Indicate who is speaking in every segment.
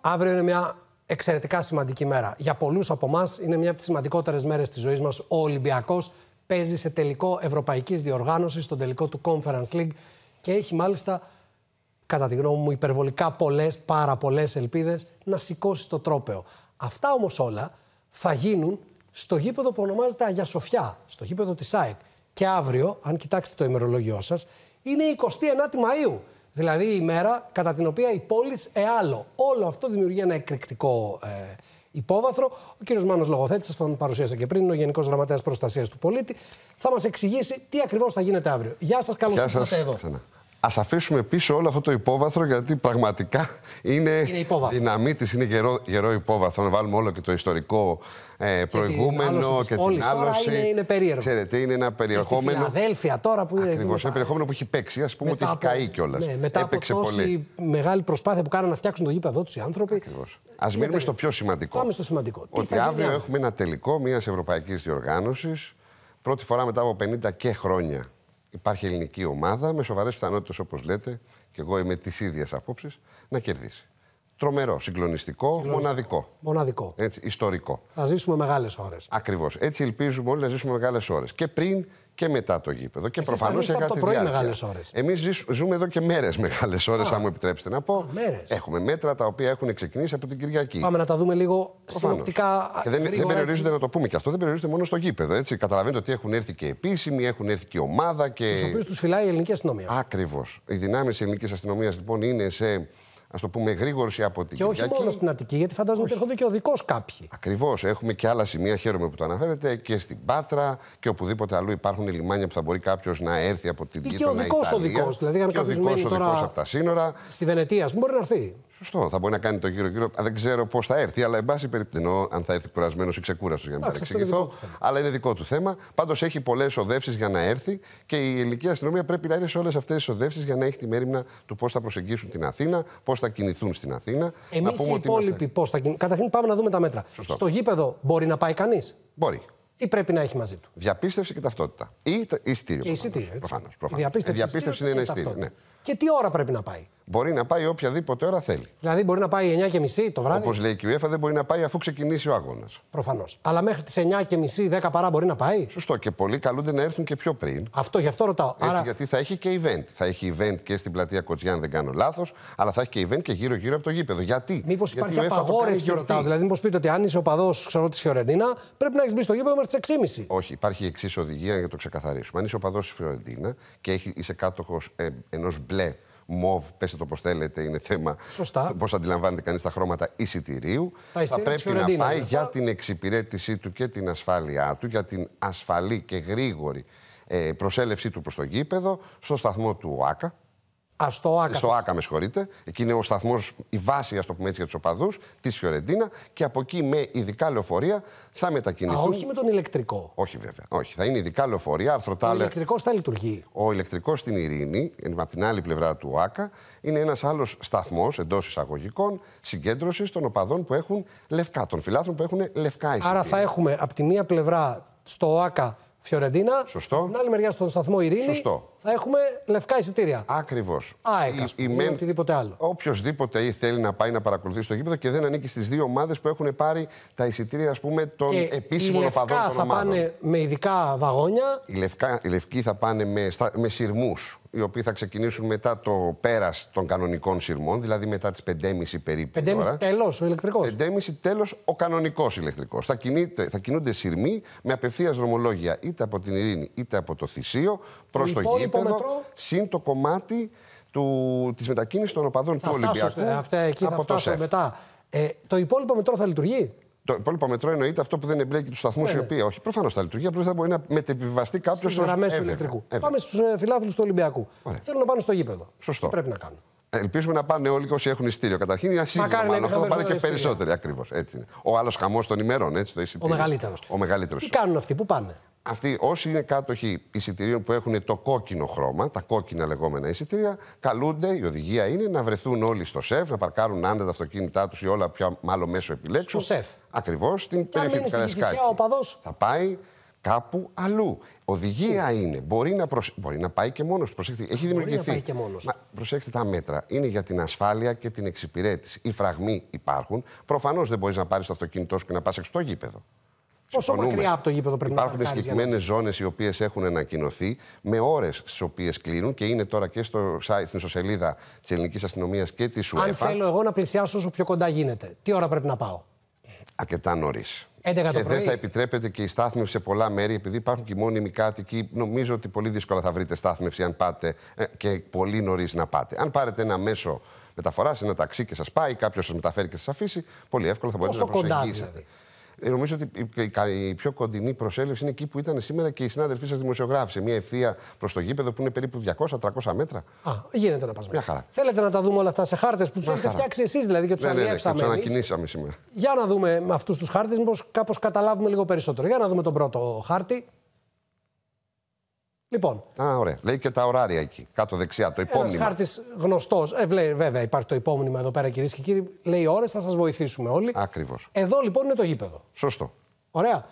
Speaker 1: Αύριο είναι μια εξαιρετικά σημαντική μέρα. Για πολλούς από εμάς είναι μια από τις σημαντικότερες μέρες της ζωής μας. Ο Ολυμπιακός παίζει σε τελικό ευρωπαϊκής διοργάνωσης, στον τελικό του Conference League και έχει μάλιστα, κατά τη γνώμη μου, υπερβολικά πολλές, πάρα πολλές ελπίδες να σηκώσει το τρόπεο. Αυτά όμως όλα θα γίνουν στο γήπεδο που ονομάζεται Αγία Σοφιά, στο γήπεδο της ΑΕΚ. Και αύριο, αν κοιτάξετε το ημερολόγιο σας, είναι 29η Μαου. Δηλαδή η μέρα κατά την οποία η πόλη εάλλο. Όλο αυτό δημιουργεί ένα εκρηκτικό ε, υπόβαθρο. Ο κύριος Μάνος Λογοθέτης, τον παρουσίασα και πριν, ο Γενικός Γραμματέας Προστασίας του Πολίτη. Θα μας εξηγήσει τι ακριβώς θα γίνεται αύριο. Γεια σας, καλώ ήρθατε εδώ.
Speaker 2: Ας αφήσουμε πίσω όλο αυτό το υπόβαθρο γιατί πραγματικά είναι, είναι υπόβαθρο. δυναμή της, είναι γερό, γερό υπόβαθρο. Να βάλουμε όλο και το ιστορικό ε, προηγούμενο και την άλωση. Και την άλωση. Είναι, είναι περίεργο. Ξέρετε, είναι ένα περιεχόμενο. Στη
Speaker 1: Φιλαδέλφια τώρα που είναι. Ακριβώς.
Speaker 2: Ένα περιεχόμενο που έχει παίξει. Ας πούμε μετά ότι έχει καεί κιόλας. Ναι, μετά από τόση πολύ.
Speaker 1: μεγάλη προσπάθεια που κάνουν να φτιάξουν το γήπεδο τους οι άνθρωποι.
Speaker 2: Α μείνουμε στο πιο σημαντικό. Πάμε
Speaker 1: στο σημαντικό. Τι ότι αύριο έχουμε
Speaker 2: ένα τελικό μιας ευρωπαϊκής διοργάνωσης. Πρώτη φορά μετά από 50 και χρόνια υπάρχει ελληνική ομάδα με σοβαρές πιθανότητες, όπως λέτε, και εγώ είμαι της ίδιας απόψη, να κερδίσει. Τρομερό, συγκλονιστικό, μοναδικό. Μοναδικό. Έτσι, ιστορικό.
Speaker 1: Θα ζήσουμε μεγάλες ώρες.
Speaker 2: Ακριβώς. Έτσι ελπίζουμε όλοι να ζήσουμε μεγάλες ώρες. Και πριν και μετά το γήπεδο. Και προφανώ για κάτι τέτοιο. Εμεί ζούμε εδώ και μέρες μεγάλες ώρες, αν μου επιτρέψετε να πω. Μέρες. Έχουμε μέτρα τα οποία
Speaker 1: έχουν ξεκινήσει από την Κυριακή. Πάμε να τα δούμε λίγο συνοπτικά. δεν, δεν περιορίζονται
Speaker 2: να το πούμε και αυτό, δεν περιορίζονται μόνο στο γήπεδο. Έτσι. Καταλαβαίνετε ότι έχουν έρθει και επίσημοι, έχουν έρθει και ομάδα. Και... Τους οποίους
Speaker 1: τους φυλάει η ελληνική
Speaker 2: αστυνομία. Ακριβώς. Οι δυνάμεις της ελληνικής αστυνομίας λοιπόν είναι σε ας το πούμε, γρήγορση από την Και όχι μόνο στην
Speaker 1: Αττική, γιατί φαντάζομαι ότι έρχονται και δικός κάποιοι.
Speaker 2: Ακριβώς. Έχουμε και άλλα σημεία, χαίρομαι που το αναφέρετε, και στην Πάτρα και οπουδήποτε αλλού υπάρχουν λιμάνια που θα μπορεί κάποιος να έρθει από την Κυριακή. Και ο ο οδικό. Δηλαδή, αν κάποιο τώρα. από τα σύνορα. Στη
Speaker 1: Βενετία, μπορεί να έρθει.
Speaker 2: Σωστό. Θα μπορεί να κάνει το γύρο-γύρο. Δεν ξέρω πώς θα έρθει, αλλά εν πάση περιπτώσει. Ενώ αν θα έρθει κουρασμένος ή ξεκούραστος για να παρεξηγηθώ. Αλλά είναι δικό του θέμα. Πάντως έχει πολλές οδεύσεις για να έρθει και η ελληνική αστυνομία πρέπει να είναι σε όλες αυτές τις οδεύσεις για να έχει τη μέρημνα του πώς θα προσεγγίσουν την Αθήνα, πώς θα κινηθούν στην Αθήνα. Εμεί οι υπόλοιποι
Speaker 1: πώς θα κινηθούν. Καταρχήν πάμε να δούμε τα μέτρα. Σωστό. Στο γήπεδο μπορεί να πάει κανείς. Μπορεί. Τι πρέπει να έχει μαζί του.
Speaker 2: Διαπίστευση και ταυτότητα. Ή εισιτήριο. Και
Speaker 1: εισιτήριο. Προφανώς. Διαπίστευση, είναι ένα εισιτήριο. Ναι. Και τι ώρα πρέπει να πάει
Speaker 2: μπορεί να πάει οποιαδήποτε ώρα θέλει. Δηλαδή μπορεί να πάει 9.30 το βράδυ. Όπως λέει και η UEFA, δεν μπορεί να πάει αφού ξεκινήσει ο αγώνας.
Speaker 1: Προφανώς. Αλλά μέχρι τις
Speaker 2: 9.30, 10 παρά μπορεί να πάει. Σωστό. Και πολλοί καλούνται να έρθουν και πιο πριν. Αυτό γι' αυτό ρωτάω. Έτσι, Άρα... Γιατί θα έχει και event. Θα έχει event και στην πλατεία Κοτζιάν αν δεν κάνω λάθος, αλλά θα έχει και event και γύρω-γύρω από το γήπεδο. Γιατί.
Speaker 1: Μήπως υπάρχει απαγόρευση, ρωτάω. Δηλαδή, μήπως πείτε ότι αν είσαι οπαδό της Φιωρεντίνα, πρέπει να έχεις μπει στο
Speaker 2: γήπεδο μέχρι τις 6.30. Όχι, υπάρχει εξής οδηγία για το ξεκαθαρίσουμε. Αν είσαι οπαδό της Φιωρεντίνα και είσαι κάτοχος ε, ενός μπλε μοβ, πέστε το πώς θέλετε, είναι θέμα πώς αντιλαμβάνεται κανείς τα χρώματα εισιτηρίου. θα πρέπει να πάει για την εξυπηρέτησή του και την ασφάλειά του, για την ασφαλή και γρήγορη ε, προσέλευσή του προς το γήπεδο, στο σταθμό του ΆΚΑ στο ΆΚΑ. Στο με συγχωρείτε. Εκεί είναι ο σταθμός, η βάση, ας το πούμε έτσι, για τους οπαδούς της Φιωρεντίνα. Και από εκεί με ειδικά λεωφορεία θα μετακινηθούν. Α, όχι με τον
Speaker 1: ηλεκτρικό.
Speaker 2: Όχι, βέβαια. Όχι. Θα είναι ειδικά λεωφορεία, αρθροτάλε. Ο ηλεκτρικός θα λειτουργεί. Ο ηλεκτρικός στην Ειρήνη, από την άλλη πλευρά του ΆΚΑ, είναι ένας άλλος σταθμός εντός εισαγωγικών συγκέντρωσης των οπαδών που έχουν λευκά, των φιλάθρων που έχουν λευκά εισαγωγικά. Άρα θα έχουμε από τη μία
Speaker 1: πλευρά στο ΆΚΑ Φιωρεντίνα, Σωστό. την άλλη μεριά στον σταθμό Ειρήνη. Σωστό θα έχουμε λευκά εισιτήρια. Ακριβώς.
Speaker 2: Α, ή
Speaker 1: οτιδήποτε άλλο.
Speaker 2: Οποιοδήποτε θέλει να πάει να παρακολουθήσει το γήπεδο και δεν ανήκει στις δύο ομάδες που έχουν πάρει τα εισιτήρια ας πούμε, των και επίσημων οπαδών των θα ομάδων. πάνε
Speaker 1: με ειδικά βαγόνια.
Speaker 2: Οι, λευκά, οι λευκοί θα πάνε με, με σειρμούς, οι οποίοι θα ξεκινήσουν μετά το πέρας των κανονικών σειρμών, δηλαδή μετά τις 5.30 περίπου. 5.30 τέλος ο ηλεκτρικός. 5.30 τέλος ο κανονικός ηλεκτρικός. Θα, θα κινούνται σειρμοί με απευθείας δρομολόγια είτε από την Ειρήνη είτε από το Θησίο προς το γήπεδο γήπεδο, συν το κομμάτι της μετακίνησης των οπαδών του Ολυμπιακού. Ε, αυτά, εκεί θα φτάσω μετά. Ε, το υπόλοιπο μετρό θα λειτουργεί. Το υπόλοιπο μετρό εννοείται αυτό που δεν εμπλέκει τους σταθμούς ε, οι ναι. οποίοι. Όχι, προφανώς θα λειτουργεί. Απλώς δεν μπορεί να μετεπιβαστεί κάποιος στο γραμμές του ηλεκτρικού. Έβαια. Πάμε στους ε, φιλάθλους του Ολυμπιακού. Ωραία.
Speaker 1: Θέλουν να πάνε στο γήπεδο. Σωστό. Τι πρέπει να κάνουν.
Speaker 2: Ελπίζουμε να πάνε όλοι όσοι έχουν ειστήριο. Καταρχήν είναι ασύλληπτο. Μάλλον αυτό θα πάνε και περισσότεροι ακριβώς. Ο άλλος χαμός των ημερών, έτσι το Ο μεγαλύτερο. Τι κάνουν αυτοί, πού πάνε αυτοί όσοι είναι κάτοχοι εισιτηρίων που έχουν το κόκκινο χρώμα, τα κόκκινα λεγόμενα εισιτήρια, καλούνται, η οδηγία είναι να βρεθούν όλοι στο σεφ, να παρκάρουν άνετα τα αυτοκίνητά τους ή όλα πια μάλλον μέσω επιλέξουν. Στο σεφ. Ακριβώς στην περιοχή του Καρασκάκη. Θα πάει κάπου αλλού. Οδηγία είναι. Μπορεί να, προσ... μπορεί να πάει και μόνος Προσέξτε, έχει μπορεί Να πάει και μόνος. προσέξτε τα μέτρα. Είναι για την ασφάλεια και την εξυπηρέτηση. Οι φραγμοί υπάρχουν. Προφανώς δεν μπορείς να πάρεις το αυτοκίνητό σου και να πας στο γήπεδο.
Speaker 1: Πόσο μακριά από το γήπεδο πρέπει Υπάρχουν να Υπάρχουν συγκεκριμένε
Speaker 2: ζώνες οι οποίες έχουν ανακοινωθεί με ώρες στις οποίες κλείνουν και είναι τώρα και στο site, στην ιστοσελίδα της ελληνικής αστυνομίας και της ΣΟΕΠΑ. Αν θέλω
Speaker 1: εγώ να πλησιάσω όσο πιο κοντά γίνεται, τι ώρα πρέπει να πάω.
Speaker 2: Αρκετά νωρίς. Και πρωί. δεν θα επιτρέπεται και η στάθμευση σε πολλά μέρη, επειδή υπάρχουν και οι μόνιμοι κάτοικοι. Νομίζω ότι πολύ δύσκολα θα βρείτε στάθμευση αν πάτε ε, και πολύ νωρίς να πάτε. Αν πάρετε ένα μέσο μεταφοράς, ένα ταξί και σας πάει, κάποιος σας μεταφέρει και σας αφήσει, πολύ εύκολα θα μπορείτε να προσεγγίσετε. δηλαδή. Ε, νομίζω ότι η πιο κοντινή προσέλευση είναι εκεί που ήταν σήμερα και οι συνάδελφοί σας δημοσιογράφοι. Σε μια ευθεία προς το γήπεδο που είναι περίπου 200-300 μέτρα.
Speaker 1: Α, γίνεται να πας μια χαρά. Θέλετε να τα δούμε όλα αυτά σε χάρτες που τους έχετε φτιάξει εσείς δηλαδή και τους ναι, Ναι, ναι, ανακοινήσαμε σήμερα. Για να δούμε με αυτούς τους χάρτες, μήπως κάπως καταλάβουμε λίγο περισσότερο. Για να δούμε τον πρώτο χάρτη. Λοιπόν.
Speaker 2: Α, ωραία. Λέει και τα ωράρια εκεί, κάτω δεξιά, το υπόμνημα. Ένα χάρτης
Speaker 1: γνωστός. Ε, βέβαια, υπάρχει το υπόμνημα εδώ πέρα, κυρίες και κύριοι. Λέει ώρες, θα σας βοηθήσουμε όλοι. Ακριβώς. Εδώ λοιπόν είναι το γήπεδο. Σωστό. Ωραία.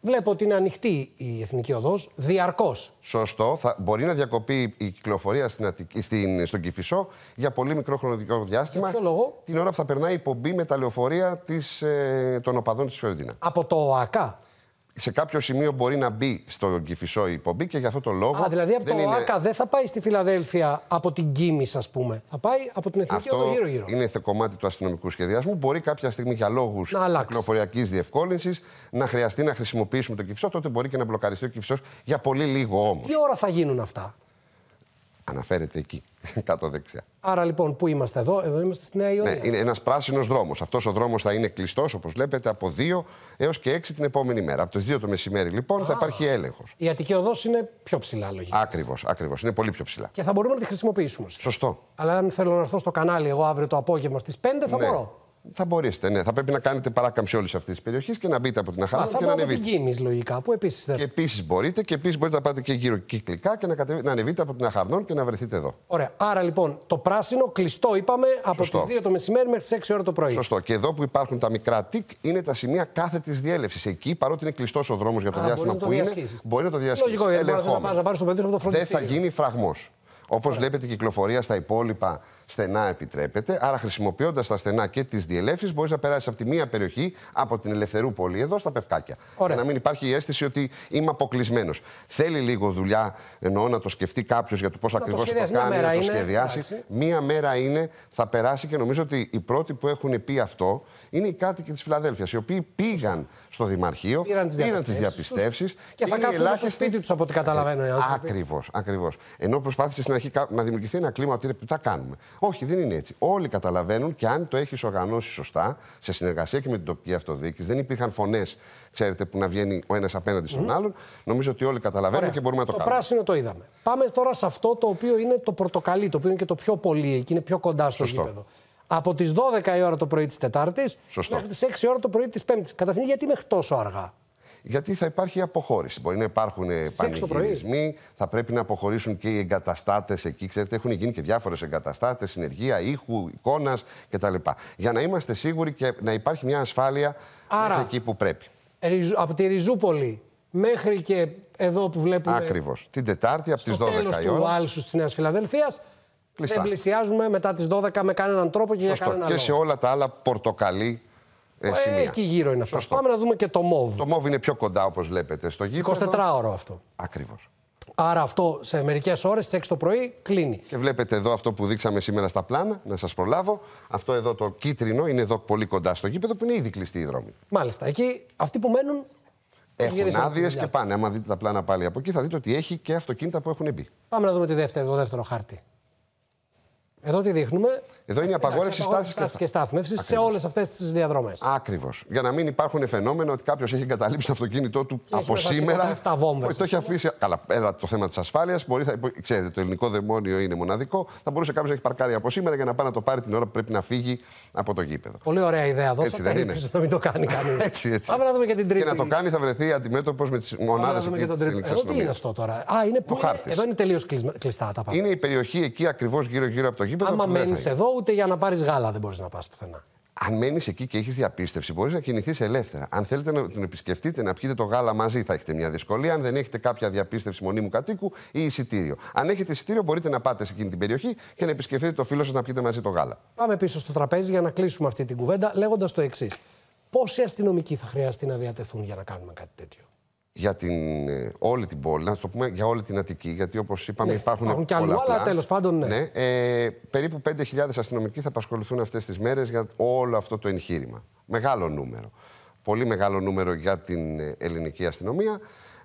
Speaker 1: Βλέπω ότι είναι ανοιχτή η εθνική οδός
Speaker 2: διαρκώς. Σωστό. Θα, μπορεί να διακοπεί η κυκλοφορία στην στην, στον Κυφισό για πολύ μικρό χρονικό διάστημα. Για
Speaker 1: ποιο λόγο? Την ώρα που θα περνάει η
Speaker 2: πομπή με τα λεωφορεία της, ε, των οπαδών της Φιωρεντίνα. Από το ΟΑΚΑ σε κάποιο σημείο μπορεί να μπει στο Κυφισό η πομπή και για αυτό το λόγο. Α, δηλαδή από το είναι... ΑΚΑ
Speaker 1: δεν θα πάει στη Φιλαδέλφια από την Κίμης, ας πούμε. Θα πάει από την Εθνική αυτό
Speaker 2: γύρω-γύρω. Είναι το κομμάτι του αστυνομικού σχεδιασμού. Μπορεί κάποια στιγμή για λόγους κυκλοφοριακής διευκόλυνσης να χρειαστεί να χρησιμοποιήσουμε το Κυφισό. Τότε μπορεί και να μπλοκαριστεί ο Κυφισό για πολύ λίγο όμως.
Speaker 1: Τι ώρα θα γίνουν αυτά.
Speaker 2: Αναφέρεται εκεί, κάτω δεξιά.
Speaker 1: Άρα λοιπόν, πού είμαστε εδώ, εδώ είμαστε στη Νέα Υόρκη.
Speaker 2: Ναι, είναι ένας πράσινος δρόμος. Αυτός ο δρόμος θα είναι κλειστός, όπως βλέπετε, από 2 έως και 6 την επόμενη μέρα. Από τις 2 το μεσημέρι λοιπόν θα υπάρχει έλεγχος.
Speaker 1: Η Αττική Οδός είναι πιο ψηλά, λογικά.
Speaker 2: Ακριβώς, ακριβώς. Είναι πολύ πιο ψηλά. Και θα μπορούμε να τη χρησιμοποιήσουμε. Σωστό.
Speaker 1: Αλλά αν θέλω να έρθω στο κανάλι εγώ αύριο το απόγευμα στις 5 θα ναι. μπορώ
Speaker 2: θα μπορέσετε, ναι. Θα πρέπει να κάνετε παράκαμψη όλης αυτής της περιοχής και να μπείτε από την Αχαλάδα και να ανεβείτε. Την
Speaker 1: Κίμης, λογικά, που επίσης δεν. Και
Speaker 2: επίσης μπορείτε, και επίσης μπορείτε να πάτε και γύρω κυκλικά και να, κατεβ... να ανεβείτε από την Αχαρνών και να βρεθείτε εδώ.
Speaker 1: Ωραία. Άρα λοιπόν το πράσινο κλειστό είπαμε από τις 2 το μεσημέρι μέχρι τις 6 ώρα το
Speaker 2: πρωί. Σωστό. Και εδώ που υπάρχουν τα μικρά τικ είναι τα σημεία κάθε της διέλευσης. Εκεί παρότι είναι κλειστός ο δρόμος για το Α, διάστημα που είναι. Μπορεί να το διασχίσεις. Λογικό, το το Δεν θα γίνει φραγμός. Όπως βλέπετε, κυκλοφορία στα υπόλοιπα στενά επιτρέπεται. Άρα, χρησιμοποιώντας τα στενά και τις διελεύσεις, μπορείς να περάσεις από τη μία περιοχή, από την ελευθερού Ελευθερούπολη, εδώ στα Πευκάκια. Ωραία. Για να μην υπάρχει η αίσθηση ότι είμαι αποκλεισμένος. Θέλει λίγο δουλειά, εννοώ να το σκεφτεί κάποιος για το πώς ακριβώς θα το κάνει, να το σχεδιάσει. Μία μέρα είναι, θα περάσει και νομίζω ότι οι πρώτοι που έχουν πει αυτό είναι οι κάτοικοι της Φιλαδέλφια, οι οποίοι πήγαν στο Δημαρχείο, πήραν τις διαπιστεύσει και θα κάτσουν ελάχιστη... στο σπίτι τους από ό,τι καταλαβαίνω. Ε, ακριβώ. Ενώ προσπάθησε στην αρχή να δημιουργηθεί ένα κλίμα ότι τι κάνουμε. Όχι, δεν είναι έτσι. Όλοι καταλαβαίνουν και αν το έχεις οργανώσει σωστά, σε συνεργασία και με την τοπική αυτοδιοίκηση, δεν υπήρχαν φωνές, ξέρετε, που να βγαίνει ο ένας απέναντι στον άλλον. Νομίζω ότι όλοι καταλαβαίνουν και μπορούμε να το, το κάνουμε. Το
Speaker 1: πράσινο το είδαμε. Πάμε τώρα σε αυτό το οποίο είναι το πορτοκαλί, το οποίο είναι και το πιο πολύ εκεί, είναι πιο κοντά στο Σωστό. Από τις 12 η ώρα το πρωί της Τετάρτης μέχρι τις 6 η ώρα το πρωί της Πέμπτης. Καταρχήν, γιατί μέχρι τόσο αργά γιατί θα
Speaker 2: υπάρχει αποχώρηση. Μπορεί να υπάρχουν ε, πανηγυρισμοί, θα πρέπει να αποχωρήσουν και οι εγκαταστάτες εκεί. Ξέρετε, έχουν γίνει και διάφορες εγκαταστάτες, συνεργεία ήχου, εικόνας κτλ. Για να είμαστε σίγουροι και να υπάρχει μια ασφάλεια Άρα, εκεί που πρέπει. Από τη Ριζούπολη
Speaker 1: μέχρι και εδώ που βλέπουμε. Ακριβώς.
Speaker 2: Την Τετάρτη από τι 12 τέλος η ώρα. του
Speaker 1: Άλσους της Νέας Φιλαδέλφιας. Δεν πλησιάζουμε μετά τις 12 με κανέναν τρόπο και Σωστό. για κανέναν Και
Speaker 2: σε όλα τα άλλα πορτοκαλί ε, ε Εκεί γύρω είναι αυτό. Πάμε να δούμε και το MOV. Το MOV είναι πιο κοντά, όπως βλέπετε, στο γήπεδο. 24ωρο αυτό. Ακριβώς.
Speaker 1: Άρα αυτό σε μερικές ώρες, στις 6 το πρωί,
Speaker 2: κλείνει. Και βλέπετε εδώ αυτό που δείξαμε σήμερα στα πλάνα, να σας προλάβω. Αυτό εδώ το κίτρινο είναι εδώ πολύ κοντά στο γήπεδο που είναι ήδη κλειστή η δρόμη.
Speaker 1: Μάλιστα. Εκεί αυτοί που μένουν. Έχουν άδειε και
Speaker 2: πάνε. Αν δείτε τα πλάνα πάλι από εκεί, θα δείτε ότι έχει και αυτοκίνητα που έχουν μπει.
Speaker 1: Πάμε να δούμε τη δεύτερη, το δεύτερο χάρτη. Εδώ τι δείχνουμε.
Speaker 2: Εδώ είναι η απαγόρευση στάση και, και
Speaker 1: στάθμευσης σε όλες αυτές τις διαδρομές.
Speaker 2: Ακριβώς. Για να μην υπάρχουν φαινόμενα ότι κάποιος έχει εγκαταλείψει το αυτοκίνητό του και από σήμερα. Αυτά βόμβες, το έχει αφήσει. Καλά, πέρα το θέμα της ασφάλειας. Θα... Ξέρετε, το ελληνικό δαιμόνιο είναι μοναδικό. Θα μπορούσε κάποιος να έχει παρκάρει από σήμερα για να πάει να το πάρει την ώρα που πρέπει να φύγει από το γήπεδο.
Speaker 1: Πολύ ωραία ιδέα. εδώ. έτσι, δεν είναι. να μην το κάνει κανείς.
Speaker 2: έτσι, έτσι. Πάμε να δούμε και την τρίτη. Και να το κάνει θα βρεθεί αντιμέτωπος με τις μονάδε εκεί τη ε, Τι είναι αυτό
Speaker 1: τώρα. είναι Εδώ είναι τελείως κλειστά τα πάντα. Είναι η
Speaker 2: περιοχή εκεί ακριβώς γύρω-γύρω από το γήπεδο. Άμα μένεις
Speaker 1: εδώ, ούτε για να πάρεις γάλα δεν μπορείς να πας πουθενά.
Speaker 2: Αν μένεις εκεί και έχεις διαπίστευση, μπορείς να κινηθείς ελεύθερα. Αν θέλετε να την επισκεφτείτε, να πιείτε το γάλα μαζί, θα έχετε μια δυσκολία. Αν δεν έχετε κάποια διαπίστευση μονίμου κατοίκου ή εισιτήριο. Αν έχετε εισιτήριο, μπορείτε να πάτε σε εκείνη την περιοχή και να επισκεφτείτε το φίλο σας να πιείτε μαζί το γάλα.
Speaker 1: Πάμε πίσω στο τραπέζι για να κλείσουμε αυτή την κουβέντα, λέγοντας το εξής. Πόσοι αστυνομικοί θα χρειαστεί να διατεθούν για να κάνουμε κάτι τέτοιο
Speaker 2: για την, ε, όλη την πόλη, να το πούμε για όλη την Αττική, γιατί όπως είπαμε ναι, υπάρχουν. Υπάρχουν και αλλού, αλλά τέλος πάντων. Ναι. ναι. ε, περίπου 5.000 αστυνομικοί θα απασχοληθούν αυτές τις μέρες για όλο αυτό το εγχείρημα. Μεγάλο νούμερο. Πολύ μεγάλο νούμερο για την ε, ελληνική αστυνομία.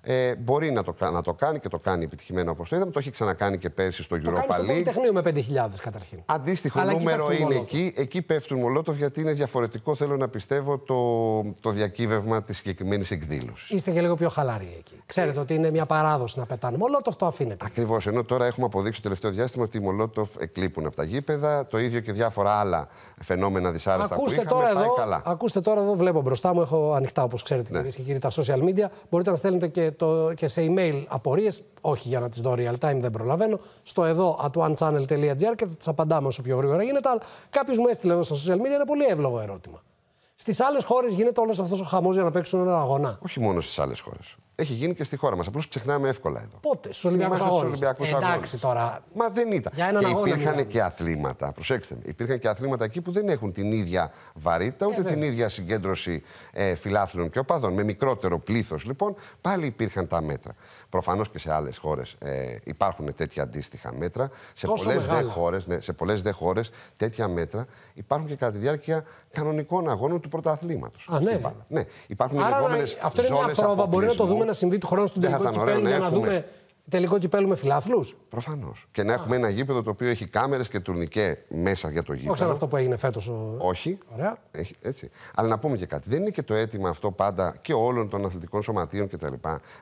Speaker 2: Ε, μπορεί να το, να το κάνει και το κάνει επιτυχημένα όπως το είδαμε. Το έχει ξανακάνει και πέρσι στο το Europa League.
Speaker 1: Το με 5.000 καταρχήν. Αντίστοιχο Αλλά νούμερο εκεί είναι
Speaker 2: εκεί. Εκεί πέφτουν μολότοφ γιατί είναι διαφορετικό, θέλω να πιστεύω, το, το διακύβευμα της συγκεκριμένης εκδήλωσης.
Speaker 1: Είστε και λίγο πιο χαλαροί εκεί. Ξέρετε ότι είναι μια παράδοση να πετάνε μολότοφ, το αφήνετε.
Speaker 2: Ακριβώς. Ενώ τώρα έχουμε αποδείξει το τελευταίο διάστημα ότι οι μολότοφ εκλείπουν από τα γήπεδα. Το ίδιο και διάφορα άλλα φαινόμενα δυσάρεστα ακούστε που είχαμε, τώρα εδώ, καλά.
Speaker 1: Ακούστε τώρα εδώ, βλέπω μπροστά μου, έχω ανοιχτά όπως ξέρετε ναι. κυρίες και κύριοι τα social media. Μπορείτε να στέλνετε και και, το, και σε email απορίες, όχι για να τις δω real time, δεν προλαβαίνω, στο εδώ at onechannel.gr και θα τις απαντάμε όσο πιο γρήγορα γίνεται, αλλά κάποιος μου έστειλε εδώ στα social media ένα πολύ εύλογο ερώτημα. Στις άλλες χώρες γίνεται όλος αυτός ο χαμός για να παίξουν ένα αγωνά.
Speaker 2: Όχι μόνο στις άλλες χώρες. Έχει γίνει και στη χώρα μας. Απλώς ξεχνάμε εύκολα εδώ.
Speaker 1: Πότε, στους Ολυμπιακού Αγώνε. Εντάξει τώρα. Μα δεν ήταν. Για έναν και υπήρχαν και
Speaker 2: αθλήματα. Προσέξτε με. Υπήρχαν και αθλήματα εκεί που δεν έχουν την ίδια βαρύτητα, ούτε ε, την ίδια συγκέντρωση ε, φιλάθλων και οπαδών. Με μικρότερο πλήθος λοιπόν, πάλι υπήρχαν τα μέτρα. Προφανώς και σε άλλες χώρες ε, υπάρχουν τέτοια αντίστοιχα μέτρα. Σε πολλές δε χώρες ναι, δε τέτοια μέτρα υπάρχουν και κατά τη διάρκεια κανονικών αγώνων του πρωταθλήματος. Ναι. ναι. Υπάρχουν λεγόμενες δηλαδή, Αυτό είναι μια πρόβα, μπορεί να το δούμε να
Speaker 1: συμβεί του χρόνου στον ε, τελικό κυπέλο για ναι, να δούμε Τελικό κυπέλου με φιλάθλους.
Speaker 2: Προφανώς. Και να έχουμε ένα γήπεδο το οποίο έχει κάμερες και τουρνικέ μέσα για το γήπεδο. Όχι σαν αυτό
Speaker 1: που έγινε φέτος. Ο... Όχι. Ωραία.
Speaker 2: Έχει, έτσι. Αλλά να πούμε και κάτι. Δεν είναι και το αίτημα αυτό πάντα και όλων των αθλητικών σωματείων κτλ.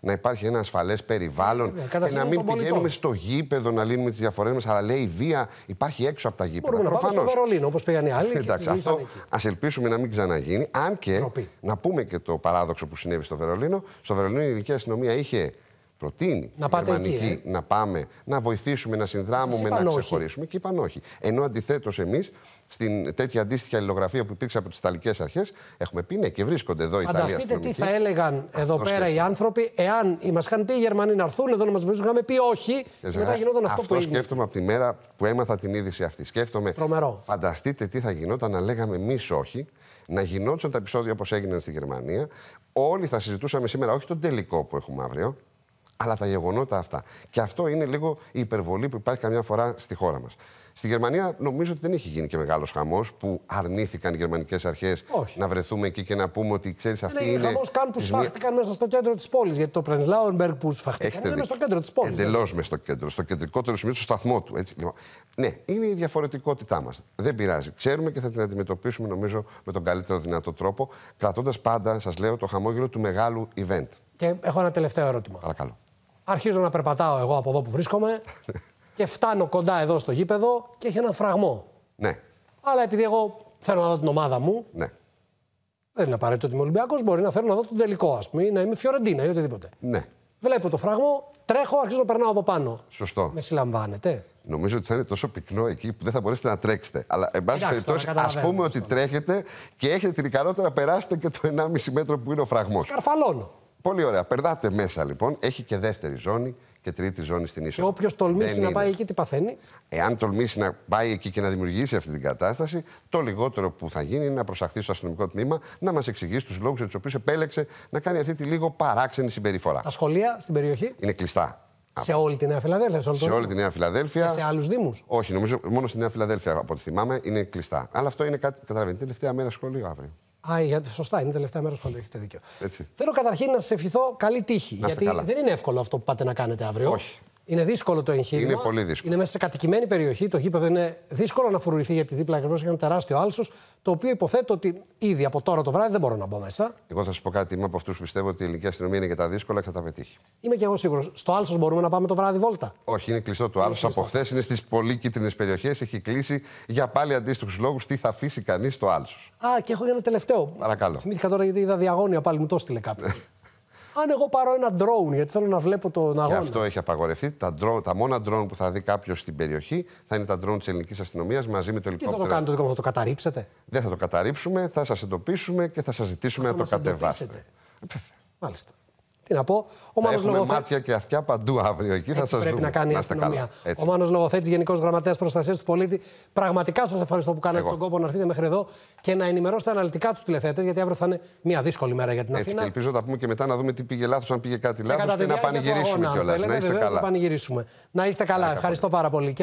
Speaker 2: Να υπάρχει ένα ασφαλές περιβάλλον ε, ε, και να μην πηγαίνουμε στο γήπεδο να λύνουμε τις διαφορές μας. Αλλά λέει η βία υπάρχει έξω από τα γήπεδα. Μπορούμε Προφανώς. να πάμε στο
Speaker 1: Βερολίνο όπως πήγαν οι άλλοι. Ε, εντάξει, αυτό
Speaker 2: ας ελπίσουμε να μην ξαναγίνει. Αν και να πούμε και το παράδοξο που συνέβη στο Βερολίνο. Στο Βερολίνο η ελληνική αστυνομία είχε προτείνει να πάτε η Γερμανική εκεί, ε? να πάμε, να βοηθήσουμε, να συνδράμουμε, να όχι. ξεχωρίσουμε και είπαν όχι. Ενώ αντιθέτως εμείς, στην τέτοια αντίστοιχη αλληλογραφία που υπήρξε από τις Ιταλικές Αρχές, έχουμε πει ναι και βρίσκονται εδώ οι Ιταλοί. Φανταστείτε τι θα
Speaker 1: έλεγαν εδώ πέρα σκέφτε. οι άνθρωποι, εάν μας είχαν πει οι Γερμανοί να έρθουν εδώ να μας βοηθήσουν, είχαμε πει όχι. Και μετά ε, γινόταν αυτό, αυτό που Αυτό
Speaker 2: σκέφτομαι από τη μέρα που έμαθα την είδηση αυτή. Σκέφτομαι. Τρομερό. Φανταστείτε τι θα γινόταν να λέγαμε εμείς όχι να γινόντουσαν τα επεισόδια όπως έγιναν στη Γερμανία. Όλοι θα συζητούσαμε σήμερα, όχι τον τελικό που έχουμε αύριο, αλλά τα γεγονότα αυτά. Και αυτό είναι λίγο η υπερβολή που υπάρχει καμιά φορά στη χώρα μας. Στη Γερμανία νομίζω ότι δεν έχει γίνει και μεγάλος χαμός που αρνήθηκαν οι γερμανικές αρχές να βρεθούμε εκεί και να πούμε ότι ξέρεις αυτή ναι, είναι. Είναι χαμός καν που σφάχτηκαν
Speaker 1: μέσα στο κέντρο της πόλης. Γιατί το Πρενσλάουενμπεργκ που σφάχτηκαν είναι μέσα στο κέντρο της πόλης. Εντελώς
Speaker 2: μέσα στο κέντρο, στο κεντρικότερο σημείο, στο σταθμό του. Έτσι. Λοιπόν, ναι, είναι η διαφορετικότητά μας. Δεν πειράζει. Ξέρουμε και θα την αντιμετωπίσουμε νομίζω με τον καλύτερο δυνατό τρόπο, κρατώντας πάντα, σας λέω, το χαμόγελο του μεγάλου event.
Speaker 1: Και έχω ένα τελευταίο ερώτημα. Παρακαλώ. Αρχίζω να περπατάω εγώ από εδώ που βρίσκομαι και φτάνω κοντά εδώ στο γήπεδο και έχει έναν φραγμό. Ναι. Αλλά επειδή εγώ θέλω να δω την ομάδα μου. Ναι. Δεν είναι απαραίτητο ότι είμαι Ολυμπιακός. Μπορεί να θέλω να δω τον τελικό, ας πούμε, ή να είμαι Φιωρεντίνα ή οτιδήποτε. Ναι. Βλέπω το φράγμο, τρέχω, αρχίζω να περνάω από πάνω. Σωστό. Με συλλαμβάνετε.
Speaker 2: Νομίζω ότι θα είναι τόσο πυκνό εκεί που δεν θα μπορέσετε να τρέξετε. Αλλά, εν πάση περιπτώσει, α πούμε ότι τρέχετε και έχετε την ικανότητα να περάσετε και το 1,5 μέτρο που είναι ο φραγμός. Σκαρφαλώνω. Πολύ ωραία. Περνάτε μέσα λοιπόν. Έχει και δεύτερη ζώνη και τρίτη ζώνη στην είσοδο. Όποιος τολμήσει να πάει
Speaker 1: εκεί, τι παθαίνει.
Speaker 2: Εάν τολμήσει να πάει εκεί και να δημιουργήσει αυτή την κατάσταση, το λιγότερο που θα γίνει είναι να προσαχθεί στο αστυνομικό τμήμα να μας εξηγήσει τους λόγους για τους οποίους επέλεξε να κάνει αυτή τη λίγο παράξενη συμπεριφορά. Τα
Speaker 1: σχολεία στην περιοχή
Speaker 2: είναι κλειστά.
Speaker 1: Σε όλη τη Νέα Φιλαδέλφια. Σε, όλη, σε όλη τη
Speaker 2: Νέα Φιλαδέλφια. Και σε άλλους Δήμους. Όχι, νομίζω μόνο στη Νέα Φιλαδέλφια από ό,τι θυμάμαι είναι κλειστά. Αλλά αυτό είναι κάτι. Καταλαβαίνετε, τελευταία μέρα σχολείο αύριο.
Speaker 1: Α, γιατί σωστά, είναι η τελευταία μέρα που έχετε δίκιο. Έτσι. Θέλω καταρχήν να σα ευχηθώ καλή τύχη. Να γιατί καλά. δεν είναι εύκολο αυτό που πάτε να κάνετε αύριο. Όχι. Είναι δύσκολο το εγχείρημα. Είναι πολύ δύσκολο. Είναι μέσα σε κατοικημένη περιοχή. Το γήπεδο είναι δύσκολο να φρουρηθεί γιατί δίπλα ακριβώς έχει ένα τεράστιο άλσος. Το οποίο υποθέτω ότι ήδη από τώρα το βράδυ δεν μπορώ να μπω μέσα.
Speaker 2: Εγώ θα σας πω κάτι. Είμαι από αυτούς που πιστεύω ότι η ελληνική αστυνομία είναι για τα δύσκολα και θα τα πετύχει.
Speaker 1: Είμαι και εγώ σίγουρος. Στο άλσος μπορούμε να πάμε το βράδυ βόλτα.
Speaker 2: Όχι, είναι κλειστό το άλσος. Από χθες είναι στις πολύ κίτρινες περιοχές. Έχει κλείσει για πάλι αντίστοιχους λόγους τι θα αφήσει κανείς το άλσος.
Speaker 1: Α, και έχω ένα τελευταίο. Παρακαλώ. Θυμήθηκα τώρα γιατί είδα διαγώνια πάλι μου το στείλε κάποιος. αν εγώ πάρω ένα drone, γιατί θέλω να βλέπω τον αγώνα. Και αυτό
Speaker 2: έχει απαγορευτεί. Τα, drone, τα μόνα drone που θα δει κάποιος στην περιοχή θα είναι τα drone της ελληνικής αστυνομίας μαζί με το ελικόπτερο. Τι θα το
Speaker 1: κάνετε, θα το καταρρύψετε.
Speaker 2: Δεν θα το καταρρύψουμε, θα σας εντοπίσουμε και θα σας ζητήσουμε να το κατεβάσετε.
Speaker 1: Ε, Μάλιστα. Τι να πω.
Speaker 2: Ο Μάνο Λογοθέτη. μάτια και αυτιά παντού αύριο εκεί. θα σα δούμε. Πρέπει να κάνει η αστυνομία. Ο
Speaker 1: Μάνος Λογοθέτης, Γενικός Γραμματέας Προστασίας του Πολίτη. Πραγματικά σας ευχαριστώ που κάνατε τον κόπο να έρθετε μέχρι εδώ και να ενημερώσετε αναλυτικά τους τηλεθέτε, γιατί αύριο θα είναι
Speaker 2: μια δύσκολη μέρα για την Έτσι, Και ελπίζω να πούμε και μετά να δούμε τι πήγε λάθος, αν πήγε κάτι λάθο και, να πανηγυρίσουμε κιόλας. Να είστε καλά.
Speaker 1: Να είστε καλά. Ευχαριστώ πάρα πολύ.